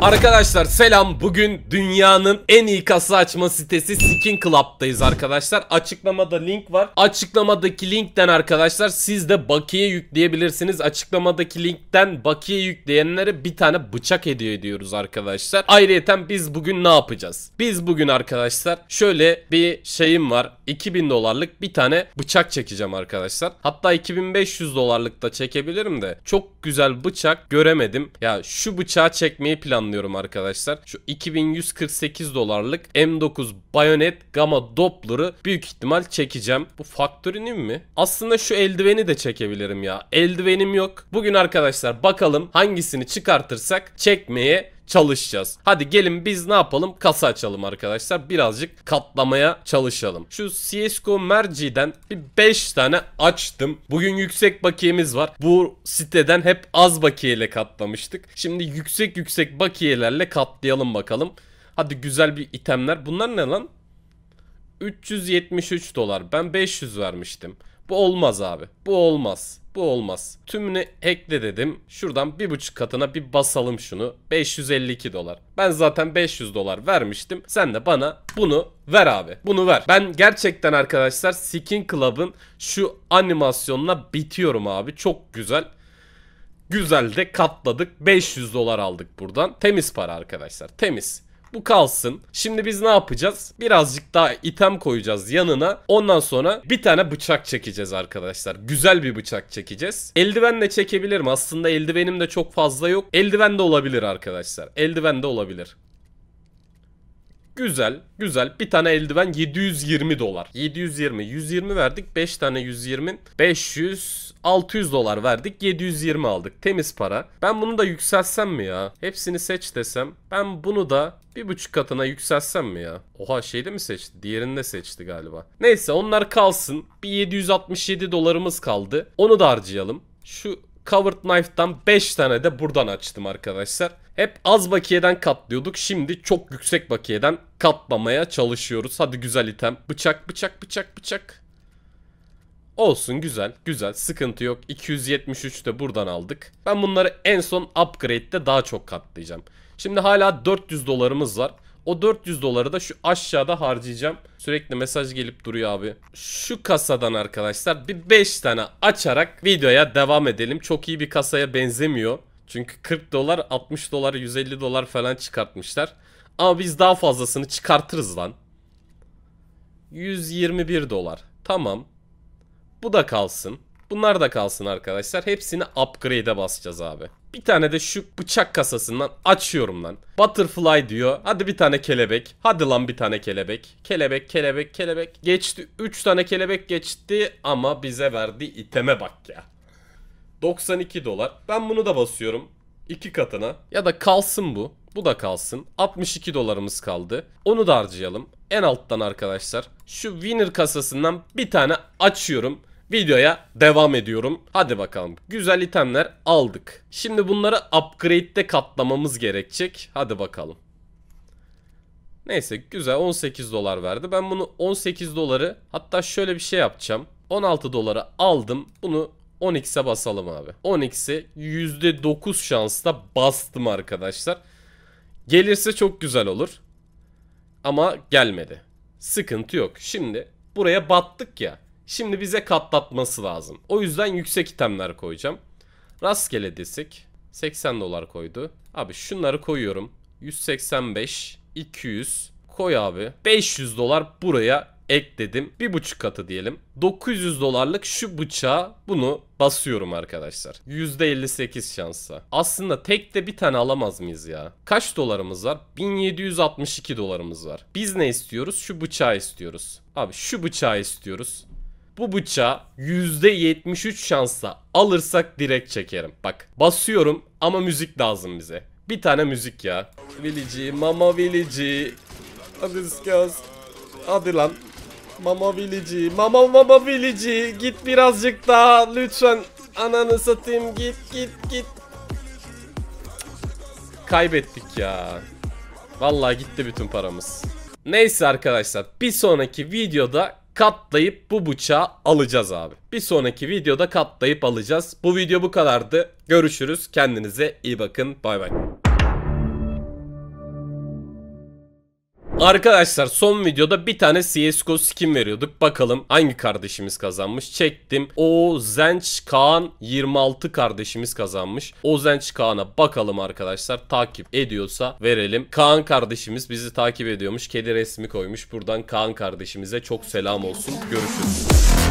Arkadaşlar selam bugün dünyanın en iyi kasa açma sitesi Skin Club'dayız arkadaşlar açıklamada link var açıklamadaki linkten arkadaşlar siz de bakiye yükleyebilirsiniz açıklamadaki linkten bakiye yükleyenlere bir tane bıçak hediye ediyoruz arkadaşlar ayrıyeten biz bugün ne yapacağız biz bugün arkadaşlar şöyle bir şeyim var 2000 dolarlık bir tane bıçak çekeceğim arkadaşlar hatta 2500 dolarlık da çekebilirim de çok güzel bıçak göremedim ya şu bıçağı çekmeyi planlıyorum anlıyorum arkadaşlar. Şu 2148 dolarlık M9 Bayonet Gamma Doppler'ı büyük ihtimal çekeceğim. Bu faktörünün mi? Aslında şu eldiveni de çekebilirim ya. Eldivenim yok. Bugün arkadaşlar bakalım hangisini çıkartırsak çekmeye çalışacağız. Hadi gelin biz ne yapalım? Kasa açalım arkadaşlar. Birazcık katlamaya çalışalım. Şu CSGO Merci'den bir 5 tane açtım. Bugün yüksek bakiyemiz var. Bu siteden hep az bakiyeyle katlamıştık. Şimdi yüksek yüksek bakiyelerle katlayalım bakalım. Hadi güzel bir itemler. Bunlar ne lan? 373 dolar. Ben 500 vermiştim. Bu olmaz abi. Bu olmaz. Bu olmaz. Tümünü ekle dedim. Şuradan bir buçuk katına bir basalım şunu. 552 dolar. Ben zaten 500 dolar vermiştim. Sen de bana bunu ver abi. Bunu ver. Ben gerçekten arkadaşlar Skin Club'ın şu animasyonla bitiyorum abi. Çok güzel. Güzel de katladık. 500 dolar aldık buradan. Temiz para arkadaşlar. Temiz. Bu kalsın. Şimdi biz ne yapacağız? Birazcık daha item koyacağız yanına. Ondan sonra bir tane bıçak çekeceğiz arkadaşlar. Güzel bir bıçak çekeceğiz. Eldivenle çekebilirim. Aslında eldivenim de çok fazla yok. Eldiven de olabilir arkadaşlar. Eldiven de olabilir. Güzel, güzel. Bir tane eldiven 720 dolar. 720, 120 verdik. 5 tane 120, 500, 600 dolar verdik. 720 aldık. Temiz para. Ben bunu da yükseltsem mi ya? Hepsini seç desem. Ben bunu da bir buçuk katına yükseltsem mi ya? Oha şeyde mi seçti? Diğerini de seçti galiba. Neyse onlar kalsın. Bir 767 dolarımız kaldı. Onu da harcayalım. Şu Covered Knife'dan 5 tane de buradan açtım arkadaşlar. Hep az bakiyeden katlıyorduk. Şimdi çok yüksek bakiyeden katlamaya çalışıyoruz. Hadi güzel item. Bıçak bıçak bıçak bıçak. Olsun güzel güzel sıkıntı yok 273 de buradan aldık Ben bunları en son upgrade'de daha çok katlayacağım Şimdi hala 400 dolarımız var o 400 doları da şu aşağıda harcayacağım. Sürekli mesaj gelip duruyor abi. Şu kasadan arkadaşlar bir 5 tane açarak videoya devam edelim. Çok iyi bir kasaya benzemiyor. Çünkü 40 dolar, 60 dolar, 150 dolar falan çıkartmışlar. Ama biz daha fazlasını çıkartırız lan. 121 dolar. Tamam. Bu da kalsın. Bunlar da kalsın arkadaşlar. Hepsini upgrade'e basacağız abi. Bir tane de şu bıçak kasasından açıyorum lan. Butterfly diyor. Hadi bir tane kelebek. Hadi lan bir tane kelebek. Kelebek, kelebek, kelebek. Geçti. 3 tane kelebek geçti ama bize verdiği iteme bak ya. 92 dolar. Ben bunu da basıyorum. 2 katına. Ya da kalsın bu. Bu da kalsın. 62 dolarımız kaldı. Onu da harcayalım. En alttan arkadaşlar. Şu winner kasasından bir tane açıyorum videoya devam ediyorum. Hadi bakalım. Güzel itemler aldık. Şimdi bunları upgrade'de katlamamız gerekecek. Hadi bakalım. Neyse güzel 18 dolar verdi. Ben bunu 18 doları hatta şöyle bir şey yapacağım. 16 doları aldım. Bunu 10x'e basalım abi. 10x'i %9 şansla bastım arkadaşlar. Gelirse çok güzel olur. Ama gelmedi. Sıkıntı yok. Şimdi buraya battık ya. Şimdi bize katlatması lazım. O yüzden yüksek itemler koyacağım. Rastgele desek 80 dolar koydu. Abi şunları koyuyorum. 185, 200 koy abi. 500 dolar buraya ekledim. Bir buçuk katı diyelim. 900 dolarlık şu bıçağa bunu basıyorum arkadaşlar. %58 şansa. Aslında tek de bir tane alamaz mıyız ya? Kaç dolarımız var? 1762 dolarımız var. Biz ne istiyoruz? Şu bıçağı istiyoruz. Abi şu bıçağı istiyoruz. Bu bıçağı %73 şansla alırsak direkt çekerim. Bak basıyorum ama müzik lazım bize. Bir tane müzik ya. Villigi, Mama Villigi. Hadi skaz. Hadi lan. Mama Villigi, Mama Mama Villigi. Git birazcık daha lütfen. Ananı satayım git git git. Kaybettik ya. Vallahi gitti bütün paramız. Neyse arkadaşlar bir sonraki videoda katlayıp bu bıçağı alacağız abi. Bir sonraki videoda katlayıp alacağız. Bu video bu kadardı. Görüşürüz. Kendinize iyi bakın. Bay bay. Arkadaşlar son videoda bir tane CSGO skin veriyorduk. Bakalım hangi kardeşimiz kazanmış. Çektim. O Zenç Kaan 26 kardeşimiz kazanmış. O Zenç Kaan'a bakalım arkadaşlar. Takip ediyorsa verelim. Kaan kardeşimiz bizi takip ediyormuş. Kedi resmi koymuş. Buradan Kaan kardeşimize çok selam olsun. Görüşürüz.